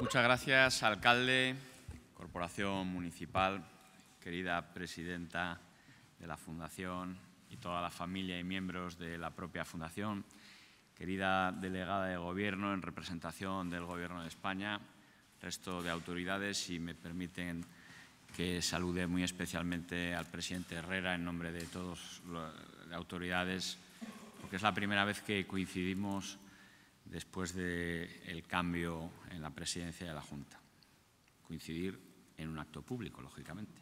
Muchas gracias, alcalde, corporación municipal, querida presidenta de la Fundación y toda la familia y miembros de la propia Fundación, querida delegada de Gobierno en representación del Gobierno de España, resto de autoridades, y me permiten que salude muy especialmente al presidente Herrera en nombre de todas las autoridades, porque es la primera vez que coincidimos después del cambio en la presidencia de la Junta. Coincidir en un acto público, lógicamente.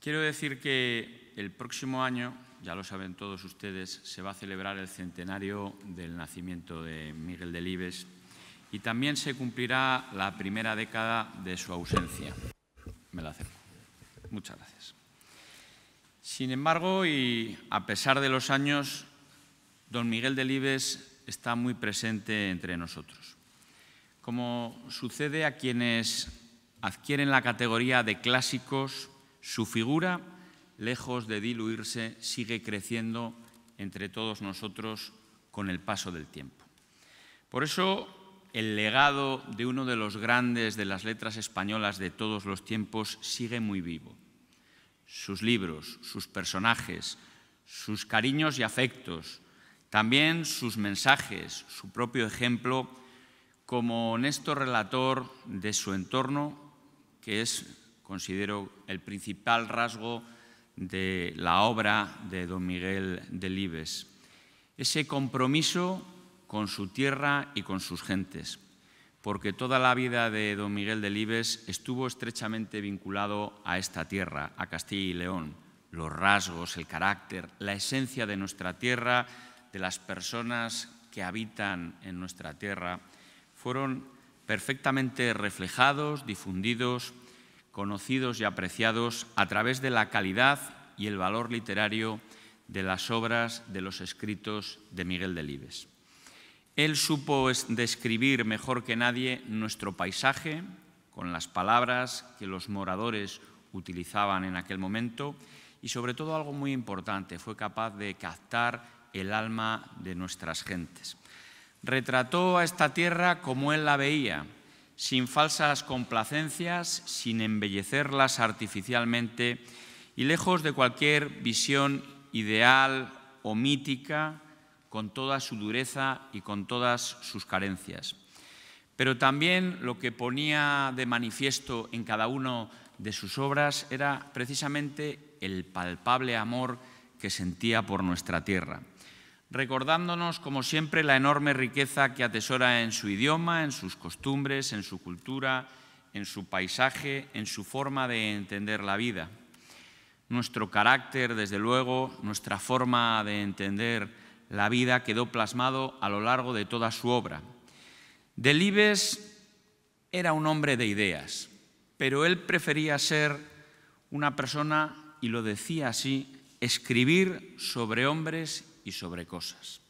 Quiero decir que el próximo año, ya lo saben todos ustedes, se va a celebrar el centenario del nacimiento de Miguel Delibes y también se cumplirá la primera década de su ausencia. Me la acerco. Muchas gracias. Sin embargo, y a pesar de los años, don Miguel Delibes está muy presente entre nosotros. Como sucede a quienes adquieren la categoría de clásicos, su figura, lejos de diluirse, sigue creciendo entre todos nosotros con el paso del tiempo. Por eso, el legado de uno de los grandes de las letras españolas de todos los tiempos sigue muy vivo. Sus libros, sus personajes, sus cariños y afectos, también sus mensajes, su propio ejemplo como honesto relator de su entorno, que es, considero, el principal rasgo de la obra de don Miguel de Libes. Ese compromiso con su tierra y con sus gentes, porque toda la vida de don Miguel de Libes estuvo estrechamente vinculado a esta tierra, a Castilla y León. Los rasgos, el carácter, la esencia de nuestra tierra, de las personas que habitan en nuestra tierra fueron perfectamente reflejados, difundidos, conocidos y apreciados a través de la calidad y el valor literario de las obras de los escritos de Miguel Delibes. Él supo describir mejor que nadie nuestro paisaje con las palabras que los moradores utilizaban en aquel momento y sobre todo algo muy importante, fue capaz de captar el alma de nuestras gentes. Retrató a esta tierra como él la veía, sin falsas complacencias, sin embellecerlas artificialmente y lejos de cualquier visión ideal o mítica, con toda su dureza y con todas sus carencias. Pero también lo que ponía de manifiesto en cada uno de sus obras era precisamente el palpable amor que sentía por nuestra tierra recordándonos, como siempre, la enorme riqueza que atesora en su idioma, en sus costumbres, en su cultura, en su paisaje, en su forma de entender la vida. Nuestro carácter, desde luego, nuestra forma de entender la vida quedó plasmado a lo largo de toda su obra. Delibes era un hombre de ideas, pero él prefería ser una persona, y lo decía así, escribir sobre hombres y sobre cosas.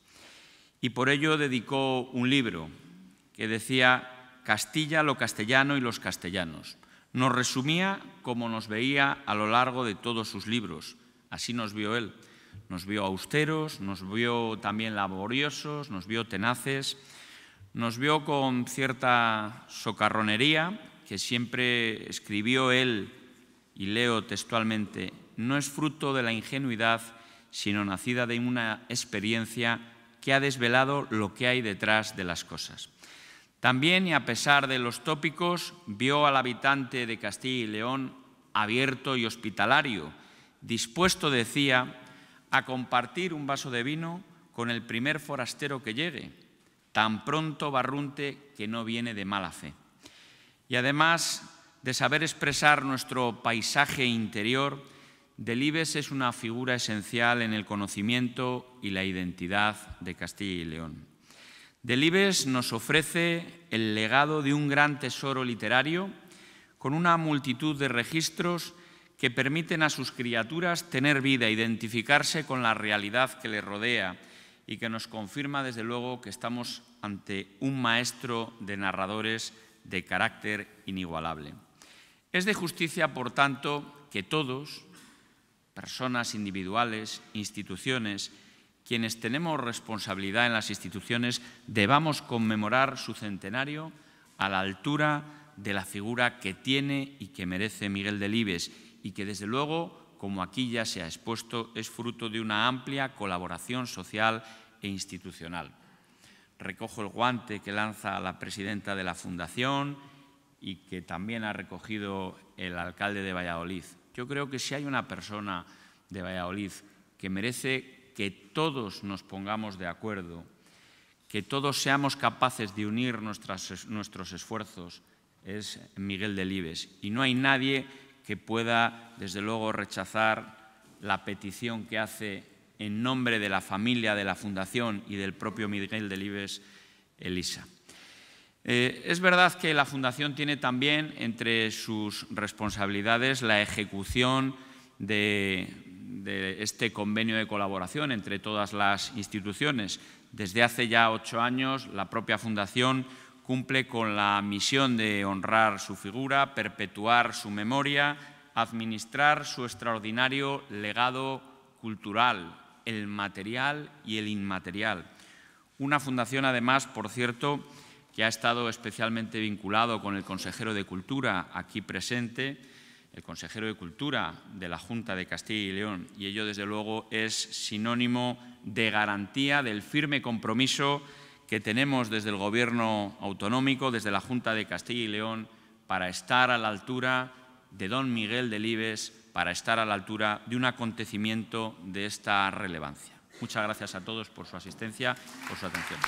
Y por ello dedicó un libro que decía Castilla, lo castellano y los castellanos. Nos resumía como nos veía a lo largo de todos sus libros. Así nos vio él. Nos vio austeros, nos vio también laboriosos, nos vio tenaces, nos vio con cierta socarronería que siempre escribió él, y leo textualmente, no es fruto de la ingenuidad sino nacida de una experiencia que ha desvelado lo que hay detrás de las cosas. También, y a pesar de los tópicos, vio al habitante de Castilla y León abierto y hospitalario, dispuesto, decía, a compartir un vaso de vino con el primer forastero que llegue, tan pronto barrunte que no viene de mala fe. Y además de saber expresar nuestro paisaje interior, Delibes es una figura esencial en el conocimiento y la identidad de Castilla y León. Delibes nos ofrece el legado de un gran tesoro literario con una multitud de registros que permiten a sus criaturas tener vida, identificarse con la realidad que les rodea y que nos confirma desde luego que estamos ante un maestro de narradores de carácter inigualable. Es de justicia, por tanto, que todos, personas individuales, instituciones, quienes tenemos responsabilidad en las instituciones, debamos conmemorar su centenario a la altura de la figura que tiene y que merece Miguel Delibes y que desde luego, como aquí ya se ha expuesto, es fruto de una amplia colaboración social e institucional. Recojo el guante que lanza la presidenta de la Fundación y que también ha recogido el alcalde de Valladolid. Yo creo que si hay una persona de Valladolid que merece que todos nos pongamos de acuerdo, que todos seamos capaces de unir nuestros esfuerzos, es Miguel Delibes. Y no hay nadie que pueda, desde luego, rechazar la petición que hace en nombre de la familia, de la Fundación y del propio Miguel Delibes, Elisa. Eh, es verdad que la Fundación tiene también entre sus responsabilidades la ejecución de este convenio de colaboración entre todas las instituciones. Desde hace ya ocho años, la propia Fundación cumple con la misión de honrar su figura, perpetuar su memoria, administrar su extraordinario legado cultural, el material y el inmaterial. Una fundación, además, por cierto, que ha estado especialmente vinculado con el consejero de Cultura aquí presente, el consejero de Cultura de la Junta de Castilla y León, y ello desde luego es sinónimo de garantía del firme compromiso que tenemos desde el Gobierno autonómico, desde la Junta de Castilla y León, para estar a la altura de don Miguel Delibes, para estar a la altura de un acontecimiento de esta relevancia. Muchas gracias a todos por su asistencia, por su atención.